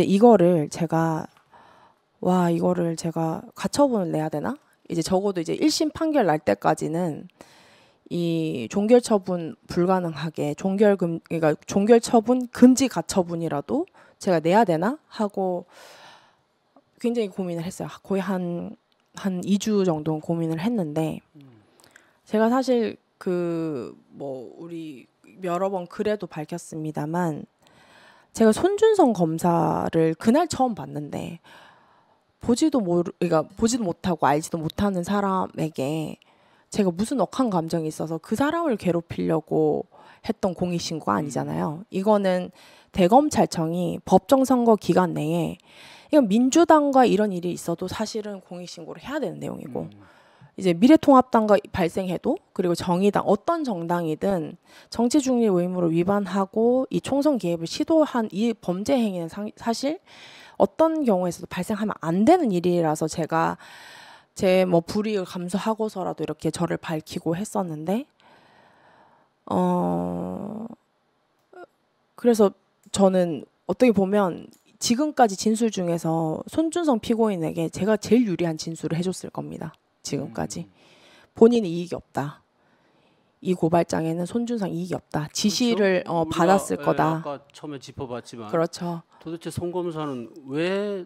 이제 이거를 제가 와 이거를 제가 가처분을 내야 되나? 이제 적어도 이제 1심 판결 날 때까지는 이 종결 처분 불가능하게 종결 금 그러니까 종결 처분 금지 가처분이라도 제가 내야 되나 하고 굉장히 고민을 했어요. 거의 한 한 2주 정도 고민을 했는데 제가 사실 그 뭐 우리 여러 번그래도 밝혔습니다만 제가 손준성 검사를 그날 처음 봤는데 보지도 모르 그러니까 보지도 못하고 알지도 못하는 사람에게 제가 무슨 억한 감정이 있어서 그 사람을 괴롭히려고 했던 공익 신고 음. 아니잖아요. 이거는 대검찰청이 법정 선거 기간 내에 이건 민주당과 이런 일이 있어도 사실은 공익 신고를 해야 되는 내용이고 음. 이제 미래통합당과 발생해도 그리고 정의당 어떤 정당이든 정치 중립 의무를 위반하고 이 총선 개입을 시도한 이 범죄 행위는 상, 사실 어떤 경우에서도 발생하면 안 되는 일이라서 제가 제 뭐 불이익을 감수하고서라도 이렇게 저를 밝히고 했었는데 어 그래서 저는 어떻게 보면 지금까지 진술 중에서 손준성 피고인에게 제가 제일 유리한 진술을 해줬을 겁니다. 지금까지 본인 이익이 없다. 이 고발장에는 손준상 이익이 없다. 지시를 그렇죠? 어, 받았을 예, 거다. 예, 아까 처음에 짚어봤지만 그렇죠. 도대체 손 검사는 왜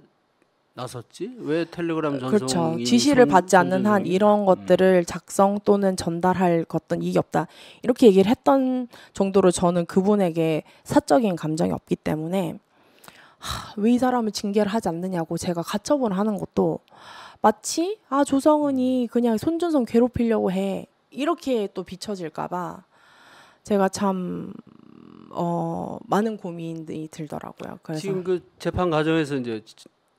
나섰지? 왜 텔레그램 전송이 그렇죠. 지시를 손, 받지 않는 한 이런 음. 것들을 작성 또는 전달할 어떤 이익이 없다. 이렇게 얘기를 했던 정도로 저는 그분에게 사적인 감정이 없기 때문에 왜 이 사람을 징계를 하지 않느냐고 제가 가처분 을 하는 것도 마치 아 조성은이 그냥 손준성 괴롭히려고 해 이렇게 또 비춰질까봐 제가 참 어, 많은 고민이 들더라고요. 그래서 지금 그 재판 과정에서 이제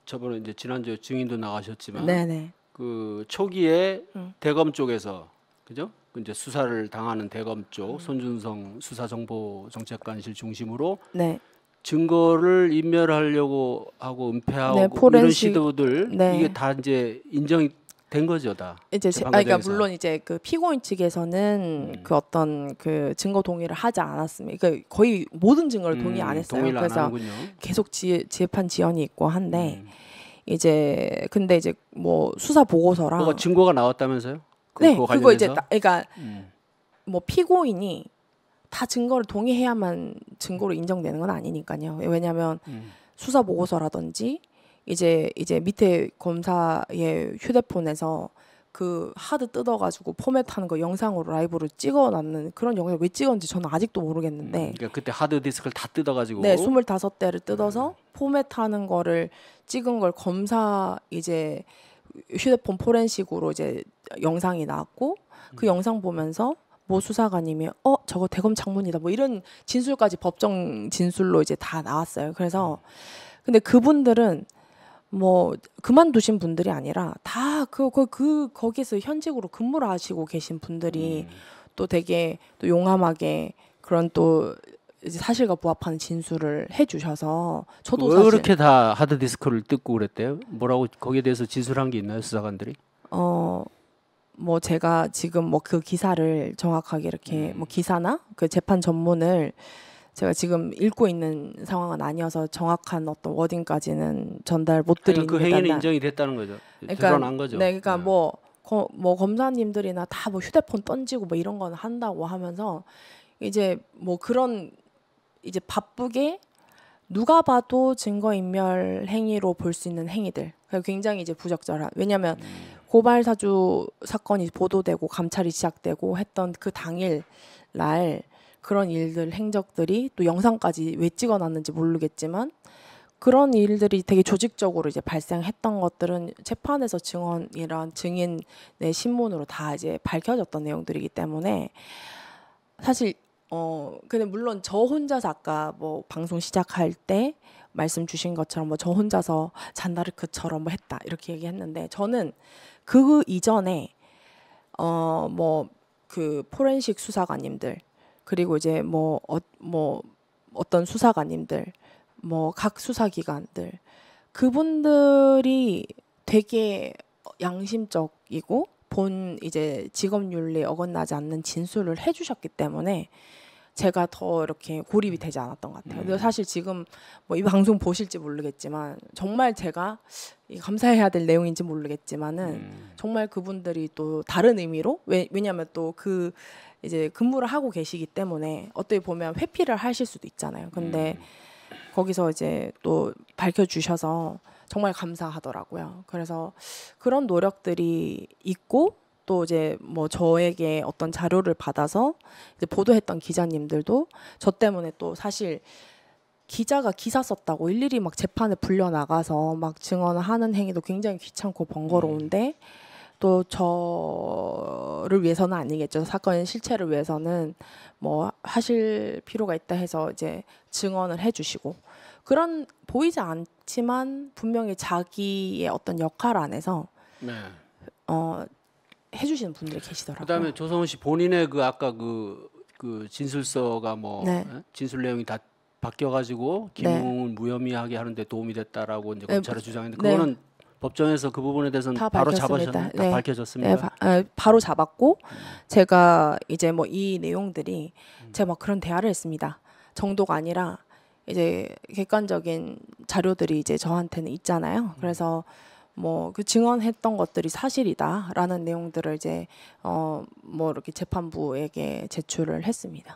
저번에 이제 지난주에 증인도 나가셨지만 네네. 네. 그 초기에 응. 음. 대검 쪽에서 그죠? 그 이제 수사를 당하는 대검 쪽 음. 손준성 수사정보정책관실 중심으로 네. 증거를 인멸하려고 하고 은폐하고 네, 포렌식, 이런 시도들 네. 이게 다 이제 인정이 된 거죠 다. 이제 아 그러니까 물론 이제 그 피고인 측에서는 음. 그 어떤 그 증거 동의를 하지 않았습니다. 그러니까 거의 모든 증거를 동의 음, 안 했어요. 음, 그래서 안 계속 지, 재판 지연이 있고 한데 음. 이제 근데 이제 뭐 수사 보고서랑 증거가 나왔다면서요? 그, 네, 그거, 그거 이제 그러니까 음. 뭐 피고인이 다 증거를 동의해야만 증거로 인정되는 건 아니니까요. 왜냐하면 음. 수사 보고서라든지 이제 이제 밑에 검사의 휴대폰에서 그 하드 뜯어가지고 포맷하는 거 영상으로 라이브로 찍어놨는 그런 영상 왜 찍었는지 저는 아직도 모르겠는데. 음, 그러니까 그때 하드 디스크를 다 뜯어가지고. 네, 스물다섯 대를 음. 뜯어서 음. 포맷하는 거를 찍은 걸 검사 이제 휴대폰 포렌식으로 이제 영상이 나왔고 그 음. 영상 보면서 뭐 수사관님이 어 저거 대검 장문이다 뭐 이런 진술까지 법정 진술로 이제 다 나왔어요. 그래서 음. 근데 그분들은 뭐 그만두신 분들이 아니라 다그그 그, 그, 그 거기서 현직으로 근무를 하시고 계신 분들이 음. 또 되게 또 용감하게 그런 또 사실과 부합하는 진술을 해주셔서 저도 왜 그렇게 다 하드 디스크를 뜯고 그랬대요? 뭐라고 거기에 대해서 진술한 게 있나요 수사관들이? 어뭐 제가 지금 뭐 그 기사를 정확하게 이렇게 음. 뭐 기사나 그 재판 전문을 제가 지금 읽고 있는 상황은 아니어서 정확한 어떤 워딩까지는 전달 못 드리는 그러니 행위는 난... 인정이 됐다는 거죠. 그러니까, 드러난 거죠. 네, 그러니까 네. 뭐, 거, 뭐 검사님들이나 다 뭐 휴대폰 던지고 뭐 이런 건 한다고 하면서 이제 뭐 그런 이제 바쁘게 누가 봐도 증거인멸 행위로 볼 수 있는 행위들 굉장히 이제 부적절한 왜냐하면 음. 고발 사주 사건이 보도되고 감찰이 시작되고 했던 그 당일 날 그런 일들 행적들이 또 영상까지 왜 찍어놨는지 모르겠지만 그런 일들이 되게 조직적으로 이제 발생했던 것들은 재판에서 증언이란 증인의 신문으로 다 이제 밝혀졌던 내용들이기 때문에 사실 어 근데 물론 저 혼자서 아까 뭐 방송 시작할 때 말씀 주신 것처럼 뭐 저 혼자서 잔다르크처럼 뭐 했다 이렇게 얘기했는데 저는 그 이전에 어뭐 그 포렌식 수사관님들 그리고 이제 뭐뭐 어, 뭐 어떤 수사관님들 뭐 각 수사기관들 그분들이 되게 양심적이고 본 이제 직업윤리에 어긋나지 않는 진술을 해주셨기 때문에 제가 더 이렇게 고립이 되지 않았던 것 같아요. 음. 근데 사실 지금 뭐 이 방송 보실지 모르겠지만 정말 제가 감사해야 될 내용인지 모르겠지만은 음. 정말 그분들이 또 다른 의미로 왜, 왜냐하면 또 그 이제 근무를 하고 계시기 때문에 어떻게 보면 회피를 하실 수도 있잖아요. 근데 음. 거기서 이제 또 밝혀주셔서 정말 감사하더라고요. 그래서 그런 노력들이 있고 또 이제 뭐 저에게 어떤 자료를 받아서 이제 보도했던 기자님들도 저 때문에 또 사실 기자가 기사 썼다고 일일이 막 재판에 불려 나가서 막 증언하는 행위도 굉장히 귀찮고 번거로운데 음. 또 저를 위해서는 아니겠죠. 사건의 실체를 위해서는 뭐 하실 필요가 있다 해서 이제 증언을 해주시고 그런 보이지 않지만 분명히 자기의 어떤 역할 안에서 네. 어, 해주시는 분들이 계시더라고요. 그다음에 조성훈 씨 본인의 그 아까 그, 그 진술서가 뭐 네. 예? 진술 내용이 다 바뀌어가지고 김웅을 네. 무혐의하게 하는데 도움이 됐다라고 이제 네, 검찰의 주장했는데 네. 그거는 법정에서 그 부분에 대해서는 다 바로 잡으셨다 아, 네. 밝혀졌습니다. 네, 바, 에, 아, 바로 잡았고 음. 제가 이제 뭐 이 내용들이 음. 제가 막 그런 대화를 했습니다. 정도가 아니라 이제 객관적인 자료들이 이제 저한테는 있잖아요. 음. 그래서 뭐 그 증언했던 것들이 사실이다라는 내용들을 이제 어뭐 이렇게 재판부에게 제출을 했습니다.